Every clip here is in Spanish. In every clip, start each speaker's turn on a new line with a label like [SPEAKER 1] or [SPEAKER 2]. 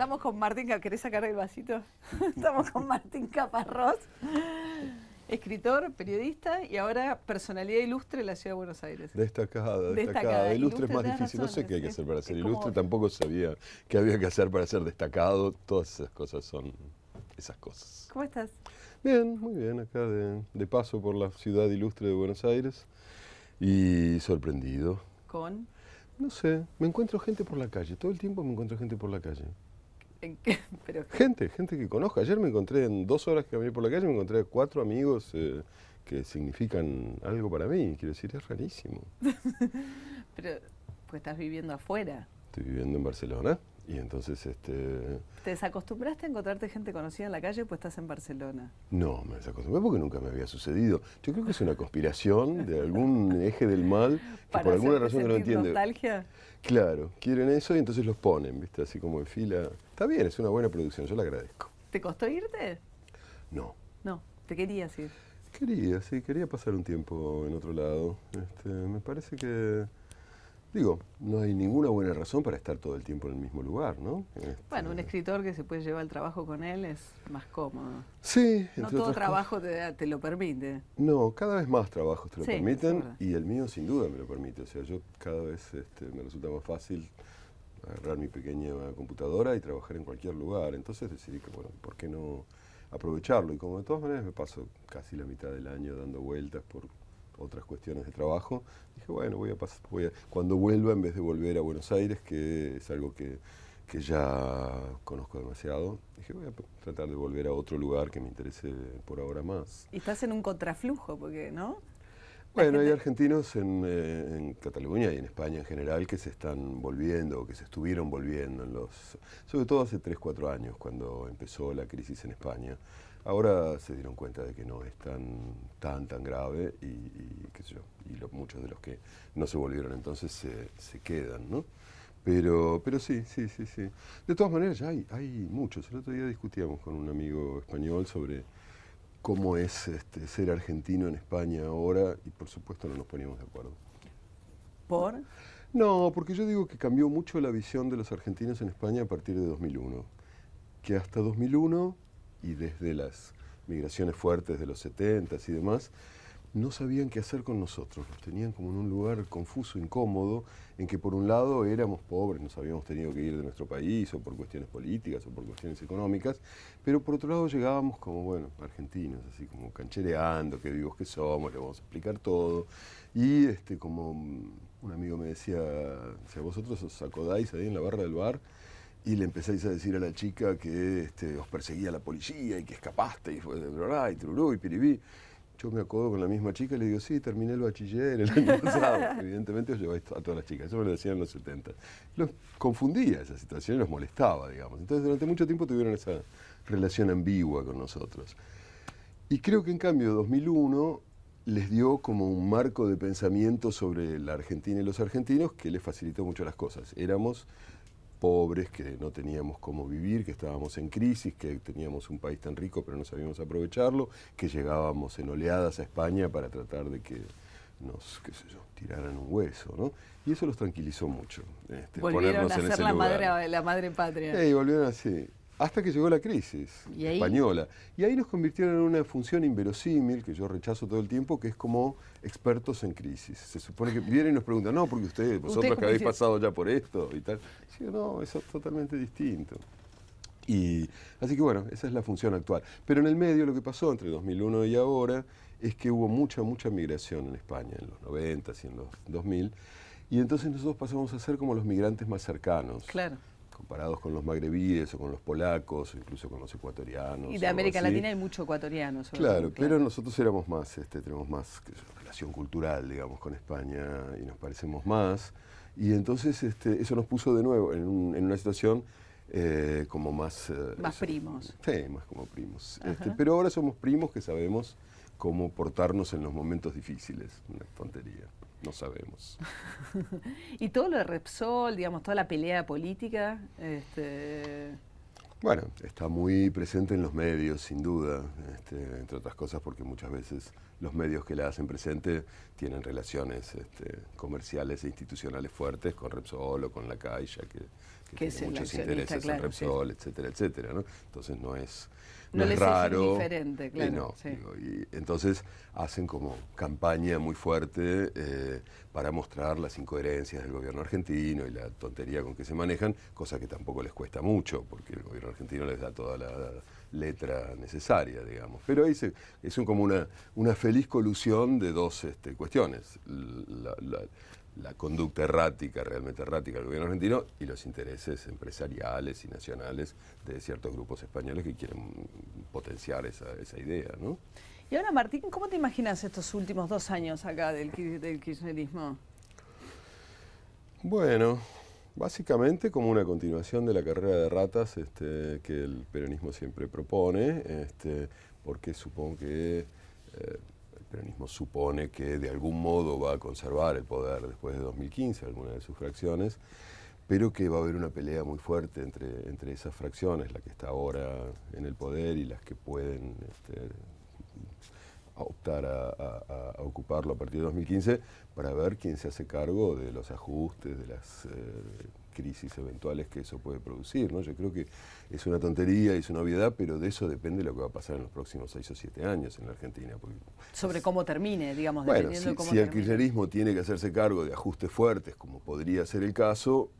[SPEAKER 1] Estamos con Martín, ¿querés sacar el vasito? Estamos con Martín Caparrós, escritor, periodista y ahora personalidad ilustre de la Ciudad de Buenos Aires.
[SPEAKER 2] Destacada, destacada. Ilustre, es más difícil. no sé qué hay que hacer para ser ilustre, tampoco sabía qué había que hacer para ser destacado. Todas esas cosas son esas cosas.
[SPEAKER 1] ¿Cómo estás? Bien,
[SPEAKER 2] muy bien, acá de paso por la ciudad ilustre de Buenos Aires y sorprendido. ¿Con? No sé, me encuentro gente por la calle, todo el tiempo me encuentro gente por la calle. Pero... Gente, gente que conozca Ayer me encontré en dos horas que caminé por la calle, me encontré cuatro amigos eh, que significan algo para mí. Quiero decir, es rarísimo.
[SPEAKER 1] Pero, pues estás viviendo afuera.
[SPEAKER 2] Estoy viviendo en Barcelona. Y entonces, este...
[SPEAKER 1] ¿Te desacostumbraste a encontrarte gente conocida en la calle pues estás en Barcelona?
[SPEAKER 2] No, me desacostumbré porque nunca me había sucedido. Yo creo que es una conspiración de algún eje del mal que por alguna razón no entiende. nostalgia? Claro, quieren eso y entonces los ponen, ¿viste? Así como en fila. Está bien, es una buena producción, yo la agradezco.
[SPEAKER 1] ¿Te costó irte? No. No, te querías ir.
[SPEAKER 2] Quería, sí, quería pasar un tiempo en otro lado. Este, me parece que Digo, no hay ninguna buena razón para estar todo el tiempo en el mismo lugar, ¿no?
[SPEAKER 1] Bueno, un este, escritor que se puede llevar el trabajo con él es más cómodo.
[SPEAKER 2] Sí. No todo trabajo
[SPEAKER 1] te, lo permite.
[SPEAKER 2] No, cada vez más trabajos te lo permiten y el mío sin duda me lo permite. O sea, yo cada vez este, me resulta más fácil agarrar mi pequeña computadora y trabajar en cualquier lugar. Entonces decidí que, bueno, ¿por qué no aprovecharlo? Y como de todas maneras me paso casi la mitad del año dando vueltas por otras cuestiones de trabajo, dije, bueno, voy a cuando vuelva, en vez de volver a Buenos Aires, que es algo que, que ya conozco demasiado, dije, voy a tratar de volver a otro lugar que me interese por ahora más.
[SPEAKER 1] Y estás en un contraflujo, porque, ¿no? Bueno, hay
[SPEAKER 2] argentinos eh, en, Cataluña y en España en general que se están volviendo, que se estuvieron volviendo, en los, sobre todo hace 3, 4 años, cuando empezó la crisis en España. Ahora se dieron cuenta de que no es tan, tan, tan grave y, qué muchos de los que no se volvieron entonces se, quedan, ¿no? Pero, sí, sí, sí, sí. De todas maneras, ya hay, muchos. El otro día discutíamos con un amigo español sobre cómo es este, ser argentino en España ahora y por supuesto no nos poníamos de acuerdo. ¿Por? No, porque yo digo que cambió mucho la visión de los argentinos en España a partir de 2001. Que hasta 2001 y desde las migraciones fuertes de los 70 y demás, no sabían qué hacer con nosotros, nos tenían como en un lugar confuso, incómodo, en que por un lado éramos pobres, nos habíamos tenido que ir de nuestro país o por cuestiones políticas o por cuestiones económicas, pero por otro lado llegábamos como, bueno, argentinos, así como canchereando, qué vivos que somos, le vamos a explicar todo, y este, como un amigo me decía, si a vosotros os sacodáis ahí en la barra del bar, y le empezáis a decir a la chica que este, os perseguía la policía y que escapaste y fue de y trurú y piribí. Yo me acodo con la misma chica y le digo, sí, terminé el bachiller el año pasado. Evidentemente os lleváis a todas las chicas, eso me lo decían en los 70. Los confundía esa situación y los molestaba, digamos. Entonces durante mucho tiempo tuvieron esa relación ambigua con nosotros. Y creo que en cambio 2001 les dio como un marco de pensamiento sobre la Argentina y los argentinos que les facilitó mucho las cosas. Éramos pobres, que no teníamos cómo vivir, que estábamos en crisis, que teníamos un país tan rico pero no sabíamos aprovecharlo, que llegábamos en oleadas a España para tratar de que nos, tiraran un hueso, ¿no? Y eso los tranquilizó mucho. Este, volvieron a ser la, Madre,
[SPEAKER 1] la madre patria. Sí, eh,
[SPEAKER 2] volvieron así hasta que llegó la crisis española. Y ahí nos convirtieron en una función inverosímil, que yo rechazo todo el tiempo, que es como expertos en crisis. Se supone que vienen y nos preguntan, no, porque ustedes, vosotros que habéis pasado ya por esto y tal. Y no, eso es totalmente distinto. Y, así que bueno, esa es la función actual. Pero en el medio lo que pasó entre 2001 y ahora es que hubo mucha, mucha migración en España, en los 90 y en los 2000. Y entonces nosotros pasamos a ser como los migrantes más cercanos. Claro comparados con los magrebíes o con los polacos, incluso con los ecuatorianos. Y de América Latina hay
[SPEAKER 1] mucho ecuatoriano. Sobre claro, claro, pero
[SPEAKER 2] nosotros éramos más, este, tenemos más relación cultural, digamos, con España y nos parecemos más. Y entonces este, eso nos puso de nuevo en, una situación eh, como más... Eh, más primos. Sí, más como primos. Este, pero ahora somos primos que sabemos cómo portarnos en los momentos difíciles. Una tontería. No sabemos.
[SPEAKER 1] y todo lo de Repsol, digamos, toda la pelea política. Este,
[SPEAKER 2] bueno, está muy presente en los medios, sin duda, este, entre otras cosas porque muchas veces los medios que la hacen presente tienen relaciones este, comerciales e institucionales fuertes con Repsol o con la Caixa, que, que, muchos intereses Repsol, etcétera, etcétera. Entonces no es no, les es raro. claro. entonces hacen como campaña muy fuerte eh, para mostrar las incoherencias del gobierno argentino y la tontería con que se manejan, cosa que tampoco les cuesta mucho, porque el gobierno argentino les da toda la, letra necesaria, digamos. Pero ahí es un, como una, feliz colusión de dos este, cuestiones. la, la conducta errática, realmente errática del gobierno argentino y los intereses empresariales y nacionales de ciertos grupos españoles que quieren potenciar esa, idea.
[SPEAKER 1] Y ahora, Martín, ¿cómo te imaginas estos últimos dos años acá del, kirchnerismo?
[SPEAKER 2] Bueno, Básicamente como una continuación de la carrera de ratas este, que el peronismo siempre propone, este, porque supongo que eh, peronismo supone que de algún modo va a conservar el poder después de 2015, alguna de sus fracciones, pero que va a haber una pelea muy fuerte entre, entre esas fracciones, la que está ahora en el poder y las que pueden este, optar a, ocuparlo a partir de 2015, para ver quién se hace cargo de los ajustes, de las... Eh, crisis eventuales que eso puede producir. ¿no? Yo creo que es una tontería, es una obviedad, pero de eso depende lo que va a pasar en los próximos seis o siete años en la Argentina.
[SPEAKER 1] Sobre cómo termine, digamos, dependiendo si, cómo el
[SPEAKER 2] kirchnerismo tiene que hacerse cargo de ajustes fuertes, como podría ser el caso,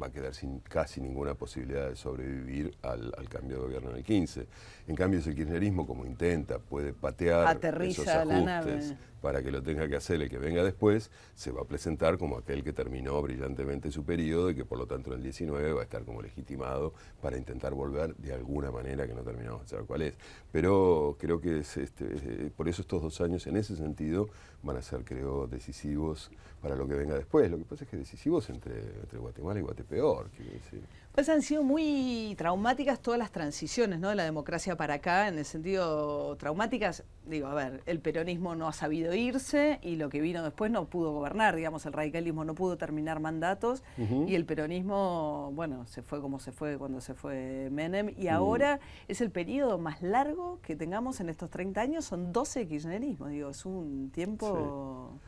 [SPEAKER 2] va a quedar sin casi ninguna posibilidad de sobrevivir al, cambio de gobierno en el 15. En cambio, si el kirchnerismo, como intenta, puede patear Aterriza esos ajustes, para que lo tenga que hacer el que venga después, se va a presentar como aquel que terminó brillantemente su periodo y que por lo tanto en el 19 va a estar como legitimado para intentar volver de alguna manera que no terminamos de saber cuál es. Pero creo que es, este, eh, por eso estos dos años en ese sentido van a ser, creo, decisivos para lo que venga después. Lo que pasa es que decisivos entre, entre Guatemala y Guatepeor. Quiero decir.
[SPEAKER 1] Pues han sido muy traumáticas todas las transiciones, ¿no? De la democracia para acá, en el sentido traumáticas, digo, a ver, el peronismo no ha sabido irse y lo que vino después no pudo gobernar, digamos, el radicalismo no pudo terminar mandatos y el peronismo, bueno, se fue como se fue cuando se fue Menem y mm. ahora es el periodo más largo que tengamos en estos 30 años, son 12 kirchnerismos, digo, es un tiempo...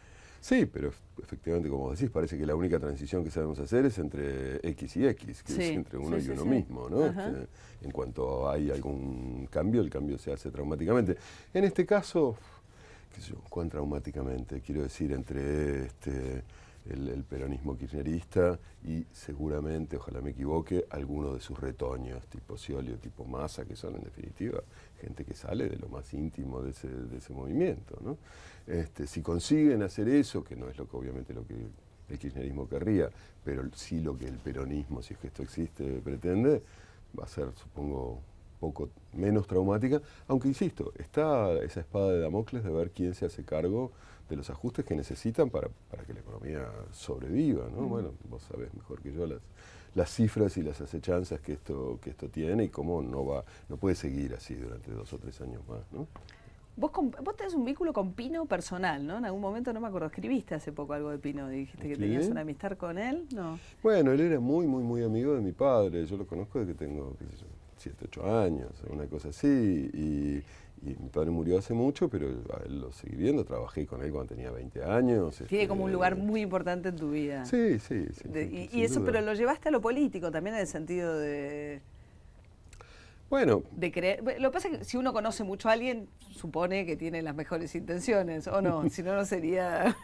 [SPEAKER 2] Sí, pero efectivamente, como decís, parece que la única transición que sabemos hacer es entre X y X, que es entre uno y uno mismo, ¿no? Este, en cuanto hay algún cambio, el cambio se hace traumáticamente. En este caso, qué sé yo, ¿cuán traumáticamente? Quiero decir, entre este, el, peronismo kirchnerista y seguramente, ojalá me equivoque, algunos de sus retoños, tipo Scioli tipo Massa, que son en definitiva gente que sale de lo más íntimo de ese, de ese movimiento, ¿no? Este, si consiguen hacer eso, que no es lo que obviamente lo que el kirchnerismo querría, pero sí lo que el peronismo, si es que esto existe, pretende, va a ser, supongo, poco menos traumática, aunque insisto, está esa espada de Damocles de ver quién se hace cargo de los ajustes que necesitan para, que la economía sobreviva, Bueno, vos sabés mejor que yo las, cifras y las acechanzas que esto, que esto tiene y cómo no va, no puede seguir así durante dos o tres años más,
[SPEAKER 1] Vos, tenés un vínculo con Pino personal, ¿no? En algún momento, no me acuerdo, escribiste hace poco algo de Pino, dijiste que tenías una amistad con él, ¿no?
[SPEAKER 2] Bueno, él era muy, muy, muy amigo de mi padre, yo lo conozco desde que tengo, qué sé 7, 8 años, una cosa así, y, mi padre murió hace mucho, pero lo seguí viendo, trabajé con él cuando tenía 20 años. Tiene este, como un lugar
[SPEAKER 1] muy importante en tu vida.
[SPEAKER 2] Sí, sí, sí. y, eso, pero
[SPEAKER 1] lo llevaste a lo político también en el sentido de bueno. De creer. Lo que pasa es que si uno conoce mucho a alguien, supone que tiene las mejores intenciones, ¿o no? si no, no sería.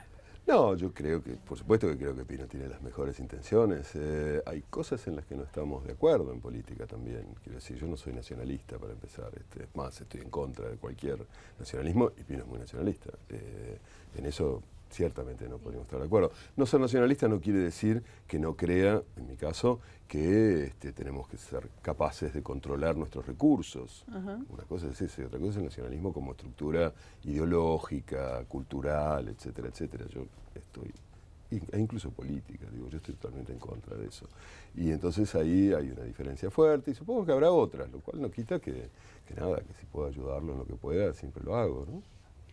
[SPEAKER 2] No, yo creo que, por supuesto que creo que Pino tiene las mejores intenciones. Eh, hay cosas en las que no estamos de acuerdo en política también. Quiero decir, yo no soy nacionalista para empezar. Este, es más, estoy en contra de cualquier nacionalismo y Pino es muy nacionalista. Eh, en eso ciertamente no podemos estar de acuerdo. No ser nacionalista no quiere decir que no crea, en mi caso, que este, tenemos que ser capaces de controlar nuestros recursos. Una cosa es y otra cosa es el nacionalismo como estructura ideológica, cultural, etcétera, etcétera. Yo estoy, e incluso política, digo, yo estoy totalmente en contra de eso. Y entonces ahí hay una diferencia fuerte y supongo que habrá otras, lo cual no quita que, que nada, que si puedo ayudarlo en lo que pueda, siempre lo hago, ¿no?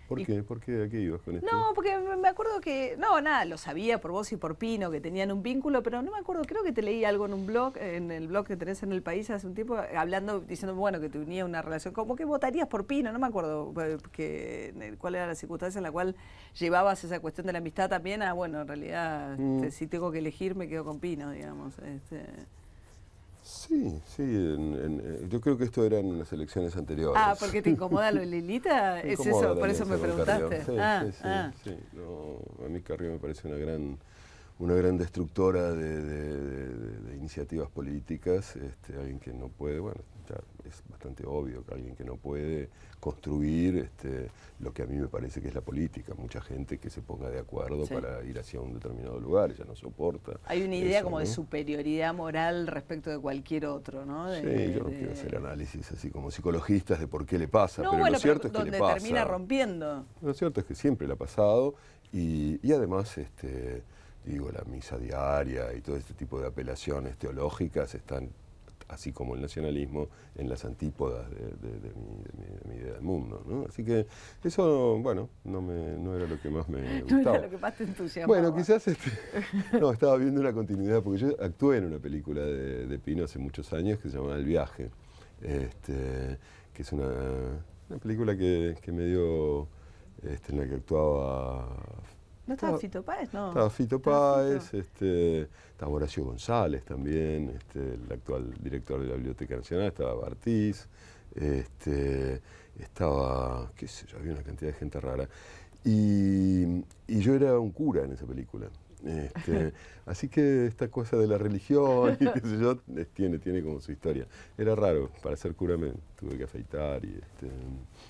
[SPEAKER 2] ¿Por qué? ¿Por qué? ¿A ibas con esto?
[SPEAKER 1] No, porque me acuerdo que, no, nada, lo sabía por vos y por Pino, que tenían un vínculo, pero no me acuerdo, creo que te leí algo en un blog, en el blog que tenés en el país hace un tiempo, hablando, diciendo, bueno, que te una relación, como que votarías por Pino, no me acuerdo eh, que, cuál era la circunstancia en la cual llevabas esa cuestión de la amistad también a, ah, bueno, en realidad, mm. este, si tengo que elegir, me quedo con Pino, digamos. Este.
[SPEAKER 2] Sí, sí. Eh, yo creo que esto era en unas elecciones anteriores. Ah, porque te incomoda lo de Lilita. es eso, por eso me preguntaste. Ah, ah. a mí Carrió me parece una gran, una gran destructora de, iniciativas políticas. Este, alguien que no puede, bueno, es bastante obvio que alguien que no puede construir este, lo que a mí me parece que es la política, mucha gente que se ponga de acuerdo para ir hacia un determinado lugar, ella no soporta. Hay una idea como de
[SPEAKER 1] superioridad moral respecto de cualquier otro, ¿no? sí, yo no
[SPEAKER 2] quiero hacer análisis así como psicologistas de por qué le pasa, pero lo cierto es que le pasa. termina
[SPEAKER 1] rompiendo.
[SPEAKER 2] Lo cierto es que siempre le ha pasado y, y además este digo, la misa diaria y todo este tipo de apelaciones teológicas están así como el nacionalismo, en las antípodas de, mi, idea del mundo. Así que eso, bueno, no, era lo que más me gustaba. No era lo que más te entusiasmaba. Bueno, quizás este, no, estaba viendo una continuidad, porque yo actué en una película de, Pino hace muchos años que se llamaba El viaje, este, que es una, película que, me dio, este, en la que actuaba
[SPEAKER 1] ¿No estaba Fito Páez? No. Estaba
[SPEAKER 2] Fito Páez, Este, estaba Horacio González también, este, el actual director de la Biblioteca Nacional, estaba Bartiz, este, estaba, qué sé yo, había una cantidad de gente rara. y yo era un cura en esa película. Este, así que esta cosa de la religión y qué sé yo, tiene, tiene como su historia. Era raro, para ser cura tuve que afeitar y este,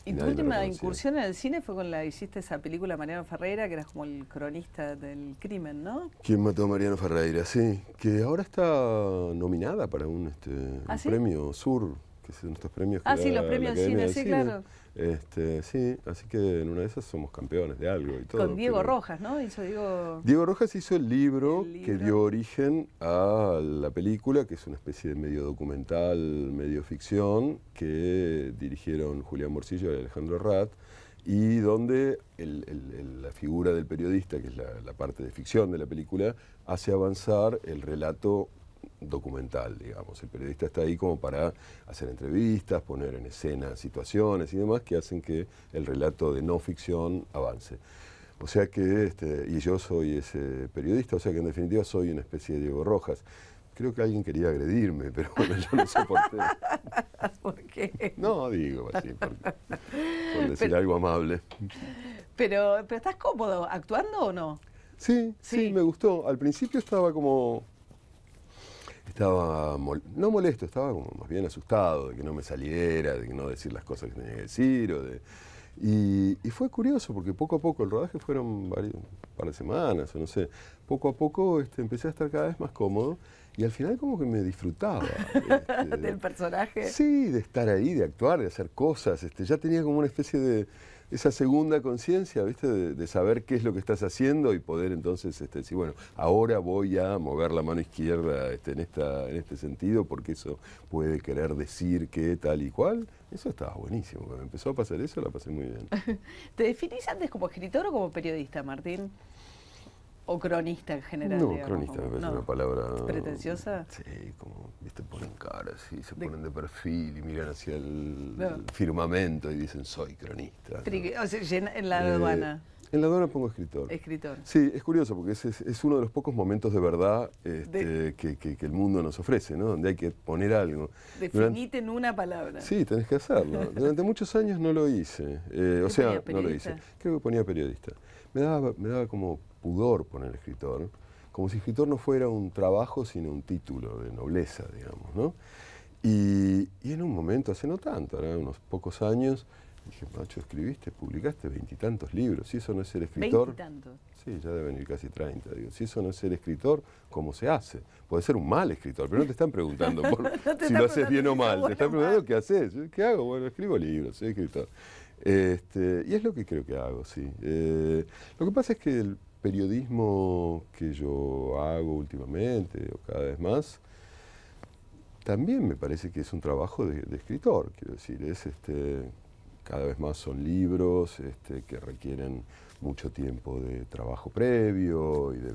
[SPEAKER 2] ¿Y, tu última incursión
[SPEAKER 1] en el cine fue con la hiciste esa película Mariano Ferreira, que era como el cronista del crimen, ¿no?
[SPEAKER 2] ¿Quién mató a Mariano Ferreira? Sí, que ahora está nominada para un, este, ¿Ah, premio Sur, que son estos premios que Ah, sí, los premios cine, sí, claro. Este, sí, así que en una de esas somos campeones de algo y Con Diego
[SPEAKER 1] Rojas, ¿no? Diego...
[SPEAKER 2] Rojas hizo el libro, que dio origen a la película, que es una especie de medio documental, medio ficción, que dirigieron Julián Morcillo y Alejandro Rat, y donde la figura del periodista, que es la parte de ficción de la película, hace avanzar el relato documental, digamos. El periodista está ahí como para hacer entrevistas, poner en escena situaciones y demás que hacen que el relato de no ficción avance. O sea que, este, y yo soy ese periodista, o sea que en definitiva soy una especie de Diego Rojas. Creo que alguien quería agredirme, pero bueno, yo no soporté. ¿Por qué? No, digo así, pues
[SPEAKER 1] por, decir algo amable. Pero, pero, ¿estás cómodo actuando o no?
[SPEAKER 2] sí, sí, me gustó. Al principio estaba como estaba, no molesto, estaba como más bien asustado de que no me saliera, de no decir las cosas que tenía que decir. O de... y, fue curioso porque poco a poco, el rodaje fueron varios, un par de semanas o no sé, poco a poco este, empecé a estar cada vez más cómodo y al final como que me disfrutaba. Este, ¿Del personaje? Sí, de estar ahí, de actuar, de hacer cosas. Este, ya tenía como una especie de esa segunda conciencia, ¿viste? De, saber qué es lo que estás haciendo y poder entonces este, decir, bueno, ahora voy a mover la mano izquierda este, en, esta, en este sentido porque eso puede querer decir que tal y cual. Eso estaba buenísimo. Cuando empezó a pasar eso, la pasé muy bien.
[SPEAKER 1] ¿Te definís antes como escritor o como periodista, Martín? ¿O cronista en general? No, cronista me parece una palabra... ¿Pretenciosa? Sí, como,
[SPEAKER 2] viste, ponen caras y se ponen de perfil y miran hacia el, firmamento y dicen, soy cronista.
[SPEAKER 1] en la eh, aduana.
[SPEAKER 2] en la aduana pongo escritor.
[SPEAKER 1] Escritor. Sí,
[SPEAKER 2] es curioso porque es, es, uno de los pocos momentos de verdad este, Que, el mundo nos ofrece, ¿no? Donde hay que poner algo. Definite
[SPEAKER 1] en una palabra. Sí, tenés que hacerlo.
[SPEAKER 2] Durante muchos años no lo hice. Eh, o sea, no lo hice. Creo que ponía periodista. Me daba, me daba como pudor por el escritor, como si escritor no fuera un trabajo, sino un título de nobleza, digamos. ¿no? Y, en un momento, hace no tanto, ahora unos pocos años, dije, macho, escribiste, publicaste veintitantos libros, si eso no es ser escritor... ¿Veintitantos? Sí, ya deben ir casi treinta. Digo, si eso no es ser escritor, ¿cómo se hace? Puede ser un mal escritor, pero no te están preguntando por, si lo haces bien o mal, te están preguntando qué haces, qué hago, bueno, escribo libros, soy escritor. Este, y es lo que creo que hago, sí. Eh, lo que pasa es que el periodismo que yo hago últimamente, o cada vez más, también me parece que es un trabajo de, escritor, quiero decir, es este, cada vez más son libros este, que requieren mucho tiempo de trabajo previo y de,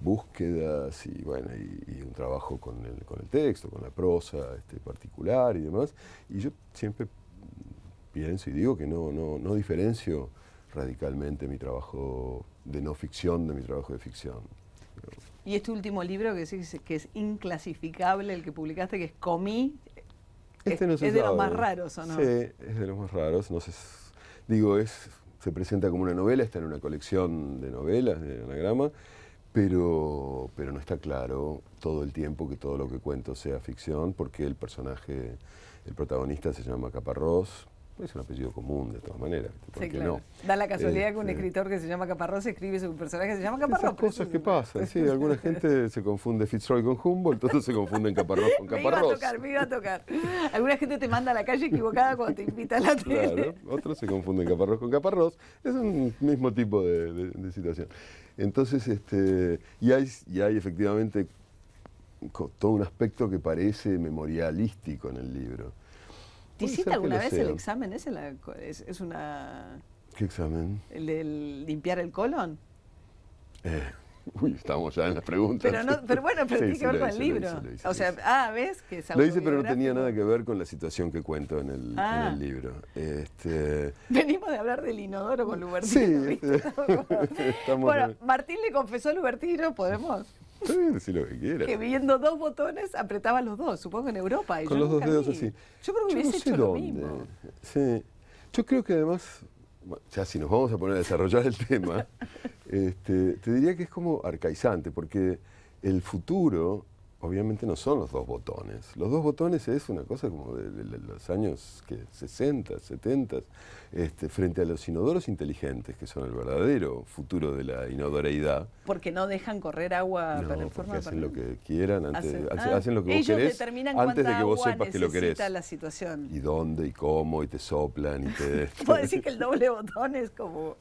[SPEAKER 2] búsquedas y, bueno, y, y un trabajo con el, con el, texto, con la prosa este, particular y demás. Y yo siempre pienso y digo que no, no, no diferencio radicalmente mi trabajo de no ficción, de mi trabajo de ficción.
[SPEAKER 1] Y este último libro que es, que es inclasificable, el que publicaste, que es Comí,
[SPEAKER 2] este es, de los más raros, ¿o no? Sí, es de los más raros. No sé, digo, es, se presenta como una novela, está en una colección de novelas, de anagrama, pero, pero no está claro todo el tiempo que todo lo que cuento sea ficción, porque el personaje, el protagonista se llama Caparrós, es un apellido común de todas maneras. Da la casualidad que un este,
[SPEAKER 1] escritor que se llama Caparrós escribe su personaje que se llama Caparrós. Esas pues.
[SPEAKER 2] cosas que pasan, sí. Alguna gente se confunde Fitzroy con Humboldt, otros se confunden Caparrós con Caparrós.
[SPEAKER 1] Me iba a tocar, me a tocar. Alguna gente te manda a la calle equivocada cuando te invita a la tele.
[SPEAKER 2] Claro, otros se confunden Caparrós con Caparrós. Es un mismo tipo de, situación. Entonces, este, y hay, y hay efectivamente todo un aspecto que parece memorialístico en el libro. ¿Te hiciste alguna vez el
[SPEAKER 1] examen ese? es, una...
[SPEAKER 2] ¿Qué examen?
[SPEAKER 1] El de limpiar el colon.
[SPEAKER 2] Eh, uy, estamos ya en las preguntas. Pero, no, pero bueno, pero sí, tiene que ver con el libro. hice, o
[SPEAKER 1] sea, ah, ¿ves? Que es lo hice, pero no tenía nada
[SPEAKER 2] que ver con la situación que cuento en el, ah. libro. Este...
[SPEAKER 1] Venimos de hablar del inodoro con Lubertino. Sí. bueno, Martín le confesó a Lubertino, ¿podemos?
[SPEAKER 2] Está decir lo que quieras. Que
[SPEAKER 1] viendo dos botones apretaba los dos, supongo en Europa. Con los dos dedos así. Yo creo que hubiese hecho lo
[SPEAKER 2] mismo. Sí. Yo creo que además, ya si nos vamos a poner a desarrollar el tema, este, te diría que es como arcaizante, porque el futuro obviamente no son los dos botones. Los dos botones es una cosa como de, los años 60, 70, este, frente a los inodoros inteligentes, que son el verdadero futuro de la inodoreidad.
[SPEAKER 1] Porque no dejan correr agua para el forma hacen lo que
[SPEAKER 2] quieran, ah, hacen, lo que vos querés, antes de que vos sepas que lo querés.
[SPEAKER 1] la situación. Y
[SPEAKER 2] dónde, y cómo, y te soplan, y te... Puedo decir
[SPEAKER 1] que el doble botón es como...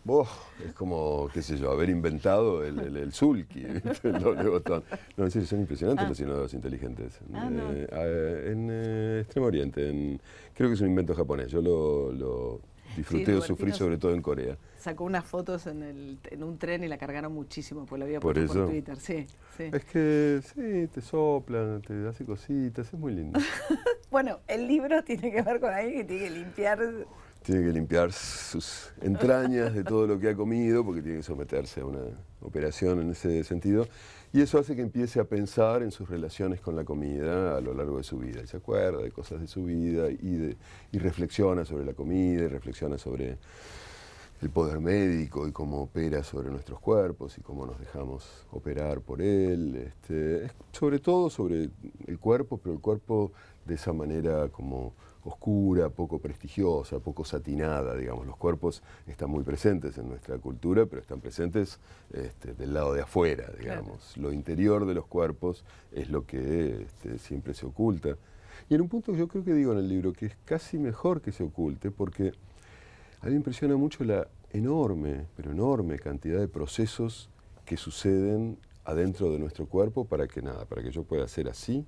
[SPEAKER 2] es como, qué sé yo, haber inventado el, el, el sulky, el doble botón. No, en serio, son impresionantes ah. los inodoros inteligentes. Ah, eh, en eh, Extremo Oriente, en, creo que es un invento japonés, yo lo, lo Disfruté o de sufrir, sobre todo en Corea.
[SPEAKER 1] Sacó unas fotos en, el, en un tren y la cargaron muchísimo, pues la había puesto por, Twitter.
[SPEAKER 2] Es que sí, te soplan, te hace cositas, es muy lindo.
[SPEAKER 1] bueno, el libro tiene que ver con alguien que tiene que limpiar
[SPEAKER 2] tiene que limpiar sus entrañas de todo lo que ha comido, porque tiene que someterse a una operación en ese sentido. Y eso hace que empiece a pensar en sus relaciones con la comida a lo largo de su vida. Y se acuerda de cosas de su vida y, reflexiona sobre la comida y reflexiona sobre el poder médico y cómo opera sobre nuestros cuerpos y cómo nos dejamos operar por él. Este, sobre todo sobre el cuerpo, pero el cuerpo de esa manera como oscura, poco prestigiosa, poco satinada, digamos. Los cuerpos están muy presentes en nuestra cultura, pero están presentes este, del lado de afuera, digamos. Lo interior de los cuerpos es lo que este, siempre se oculta. Y en un punto yo creo que digo en el libro que es casi mejor que se oculte porque a mí me impresiona mucho la enorme, pero enorme cantidad de procesos que suceden adentro de nuestro cuerpo para que nada, para que yo pueda ser así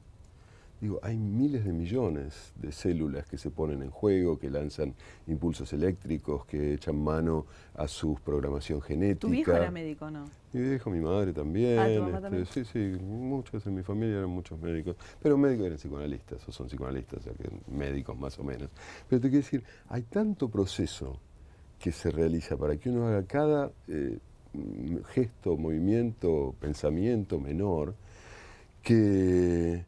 [SPEAKER 2] Digo, hay miles de millones de células que se ponen en juego, que lanzan impulsos eléctricos, que echan mano a su programación genética. ¿Tu viejo era médico, no? Mi viejo, mi madre también. Ah, este, Sí, sí, muchos en mi familia eran muchos médicos. Pero médicos eran psicoanalistas, o son psicoanalistas, o sea que médicos más o menos. Pero te quiero decir, hay tanto proceso que se realiza para que uno haga cada eh, gesto, movimiento, pensamiento menor, que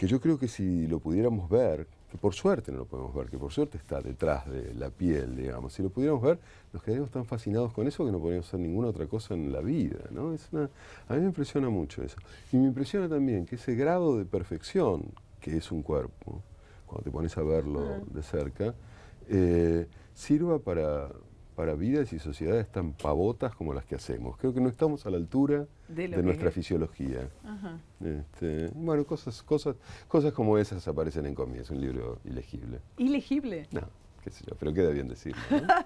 [SPEAKER 2] que yo creo que si lo pudiéramos ver, que por suerte no lo podemos ver, que por suerte está detrás de la piel, digamos, si lo pudiéramos ver, nos quedaríamos tan fascinados con eso que no podríamos hacer ninguna otra cosa en la vida, ¿no? Es a mí me impresiona mucho eso. Y me impresiona también que ese grado de perfección que es un cuerpo, cuando te pones a verlo de cerca, eh, sirva para para vidas y sociedades tan pavotas como las que hacemos. Creo que no estamos a la altura de, nuestra fisiología. Este, bueno, cosas, cosas, cosas como esas aparecen en comillas un libro ilegible. ¿Ilegible? No, qué sé yo, pero queda bien decirlo.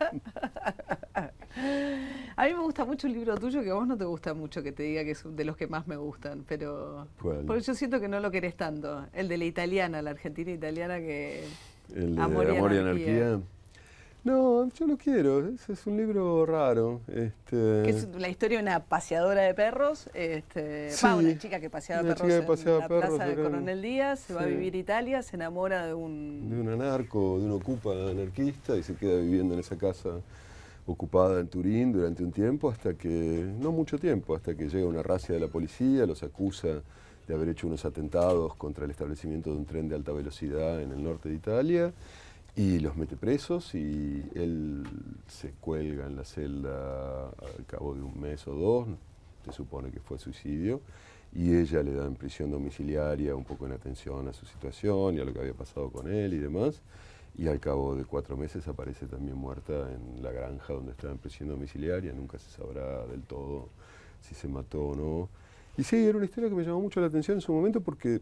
[SPEAKER 1] a mí me gusta mucho un libro tuyo que a vos no te gusta mucho que te diga que es de los que más me gustan, pero... Porque yo siento que no lo querés tanto. El de la italiana, la argentina italiana que...
[SPEAKER 2] El de Amor, Y anarquía. No, yo lo quiero. Es, un libro raro. Este. es
[SPEAKER 1] la historia de una paseadora de perros. Este... Sí, una chica que paseaba perros en la casa plaza de Coronel Díaz, se va a vivir a Italia, se enamora de
[SPEAKER 2] un... De un anarco, de un ocupa anarquista y se queda viviendo en esa casa ocupada en Turín durante un tiempo hasta que, no mucho tiempo, hasta que llega una racia de la policía, los acusa de haber hecho unos atentados contra el establecimiento de un tren de alta velocidad en el norte de Italia y los mete presos y él se cuelga en la celda al cabo de un mes o dos, se supone que fue suicidio, y ella le da en prisión domiciliaria un poco en atención a su situación y a lo que había pasado con él y demás, y al cabo de cuatro meses aparece también muerta en la granja donde estaba en prisión domiciliaria, nunca se sabrá del todo si se mató o no. Y sí, era una historia que me llamó mucho la atención en su momento porque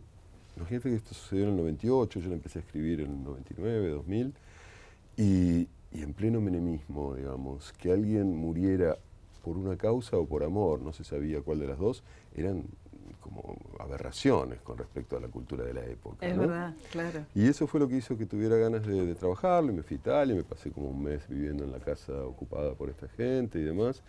[SPEAKER 2] Imagínate que esto sucedió en el 98, yo lo empecé a escribir en el 99, 2000, y, y en pleno menemismo, digamos, que alguien muriera por una causa o por amor, no se sabía cuál de las dos, eran como aberraciones con respecto a la cultura de la época. Es verdad, claro. Y eso fue lo que hizo que tuviera ganas de, de, trabajarlo, y me fui a Italia, me pasé como un mes viviendo en la casa ocupada por esta gente y demás.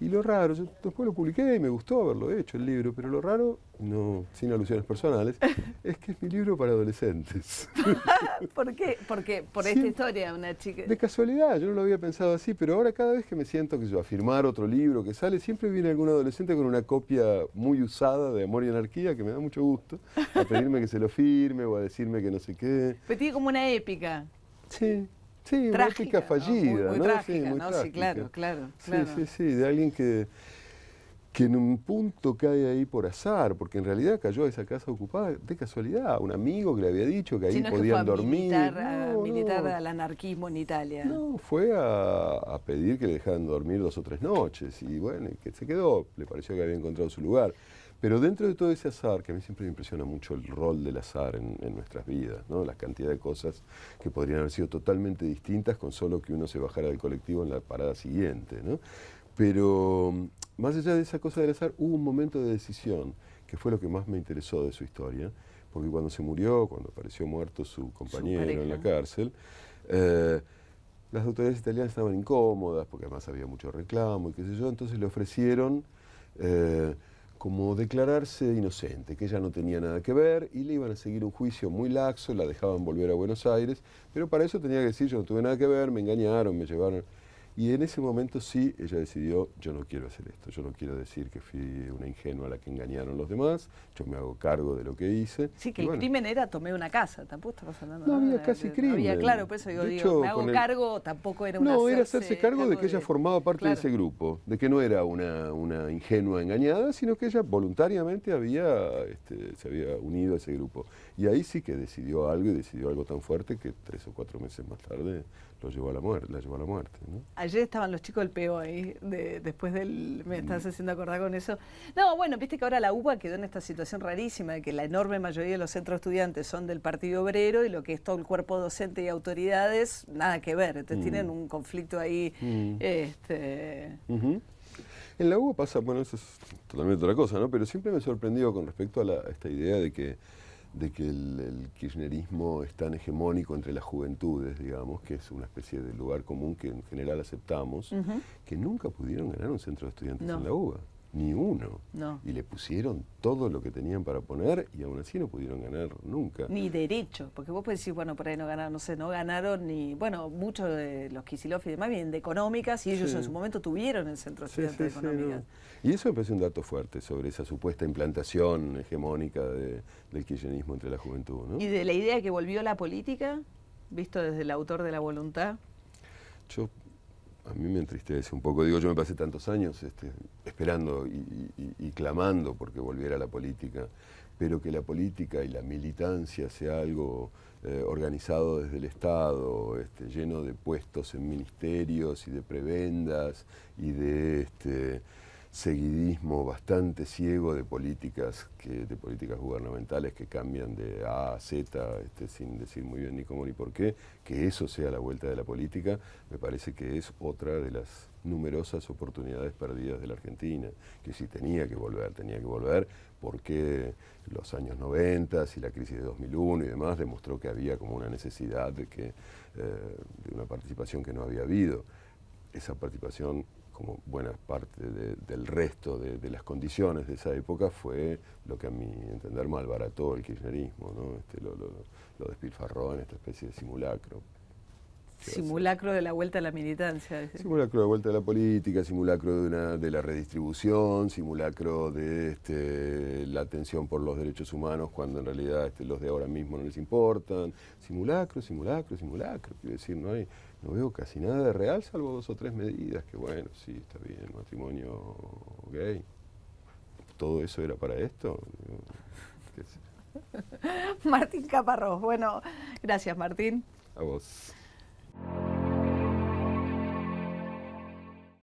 [SPEAKER 2] Y lo raro, después lo publiqué y me gustó haberlo hecho el libro, pero lo raro, no, sin alusiones personales, es que es mi libro para adolescentes.
[SPEAKER 1] ¿Por qué? Porque por esta historia, una chica. De
[SPEAKER 2] casualidad, yo no lo había pensado así, pero ahora cada vez que me siento que yo a firmar otro libro que sale, siempre viene algún adolescente con una copia muy usada de Amor y Anarquía, que me da mucho gusto, a pedirme que se lo firme o a decirme que no sé qué.
[SPEAKER 1] Pero tiene como una épica. Sí, Sí,
[SPEAKER 2] trágica, fallida. ¿no? sí, sí, claro, claro, Sí, sí, sí, de alguien que, que en un punto cae ahí por azar, porque en realidad cayó a esa casa ocupada de casualidad. Un amigo que le había dicho que ahí podían dormir. Militar, al
[SPEAKER 1] anarquismo en Italia. No,
[SPEAKER 2] fue a, a, pedir que le dejaran dormir dos o tres noches. Y bueno, que se quedó, le pareció que había encontrado su lugar. Pero dentro de todo ese azar, que a mí siempre me impresiona mucho el rol del azar en, nuestras vidas, ¿no? la cantidad de cosas que podrían haber sido totalmente distintas con solo que uno se bajara del colectivo en la parada siguiente. ¿no? Pero mm, más allá de esa cosa del azar, hubo un momento de decisión que fue lo que más me interesó de su historia, porque cuando se murió, cuando apareció muerto su compañero en la cárcel, eh, las autoridades italianas estaban incómodas, porque además había mucho reclamo y qué sé yo, entonces le ofrecieron... Eh, como declararse inocente, que ella no tenía nada que ver y le iban a seguir un juicio muy laxo, la dejaban volver a Buenos Aires, pero para eso tenía que decir yo no tuve nada que ver, me engañaron, me llevaron. Y en ese momento sí, ella decidió, yo no quiero hacer esto, yo no quiero decir que fui una ingenua a la que engañaron los demás, yo me hago cargo de lo que hice. Sí, que el crimen
[SPEAKER 1] era tomé una casa, tampoco está pasando nada. No había casi crimen. había, claro, por eso digo, digo me hago cargo, tampoco era una... No, era hacerse cargo, de que
[SPEAKER 2] ella formaba parte de ese grupo, de que no era una, una ingenua engañada, sino que ella voluntariamente había, este, se había unido a ese grupo. Y ahí sí que decidió algo y decidió algo tan fuerte que tres o cuatro meses más tarde lo llevó a la muerte, la llevó a la muerte. ¿no?
[SPEAKER 1] Ayer estaban los chicos del PO ahí, después del... me mm. estás haciendo acordar con eso. No, bueno, viste que ahora la UBA quedó en esta situación rarísima de que la enorme mayoría de los centros estudiantes son del Partido Obrero y lo que es todo el cuerpo docente y autoridades, nada que ver. Entonces mm. tienen un conflicto ahí. Mm. Este...
[SPEAKER 2] En la UBA pasa, bueno, eso es totalmente otra cosa, ¿no? Pero siempre me sorprendió con respecto a esta idea de que de que el, kirchnerismo es tan hegemónico entre las juventudes, digamos, que es una especie de lugar común que en general aceptamos, que nunca pudieron ganar un centro de estudiantes en la UBA ni uno. Y le pusieron todo lo que tenían para poner y aún así no pudieron ganar nunca. Ni
[SPEAKER 1] derecho, porque vos podés decir, bueno, por ahí no ganaron, no sé, no ganaron ni, bueno, muchos de los Kisilov y demás vienen de económicas y ellos en su momento tuvieron el centro sí, de económicas.
[SPEAKER 2] Y eso me parece un dato fuerte sobre esa supuesta implantación hegemónica del kirchnerismo entre la juventud. Y
[SPEAKER 1] de la idea que volvió la política, visto desde el autor de la voluntad.
[SPEAKER 2] Yo a mí me entristece un poco. Digo, yo me pasé tantos años este, esperando y, clamando porque volviera la política, pero que la política y la militancia sea algo eh, organizado desde el Estado, este, lleno de puestos en ministerios y de prebendas y de... Este, seguidismo bastante ciego de políticas, que, de políticas gubernamentales que cambian de A a Z, este, sin decir muy bien ni cómo ni por qué, que eso sea la vuelta de la política, me parece que es otra de las numerosas oportunidades perdidas de la Argentina, que si tenía que volver, tenía que volver, porque los años 90 y la crisis de 2001 y demás demostró que había como una necesidad de, que, eh, de una participación que no había habido. Esa participación como buena parte del resto de, las condiciones de esa época, fue lo que a mi entender malbarató el kirchnerismo, ¿no? Este, lo, lo, despilfarró en esta especie de simulacro.
[SPEAKER 1] Simulacro de la vuelta a la militancia.
[SPEAKER 2] Simulacro de vuelta a la política, simulacro de, una, de la redistribución, simulacro de este, la atención por los derechos humanos cuando en realidad este, los de ahora mismo no les importan. Simulacro, simulacro, simulacro. Quiero decir, no hay, no veo casi nada de real, salvo dos o tres medidas, que bueno, sí, está bien, matrimonio gay. ¿Todo eso era para esto?
[SPEAKER 1] Martín Caparrós. Bueno, gracias Martín.
[SPEAKER 2] A vos.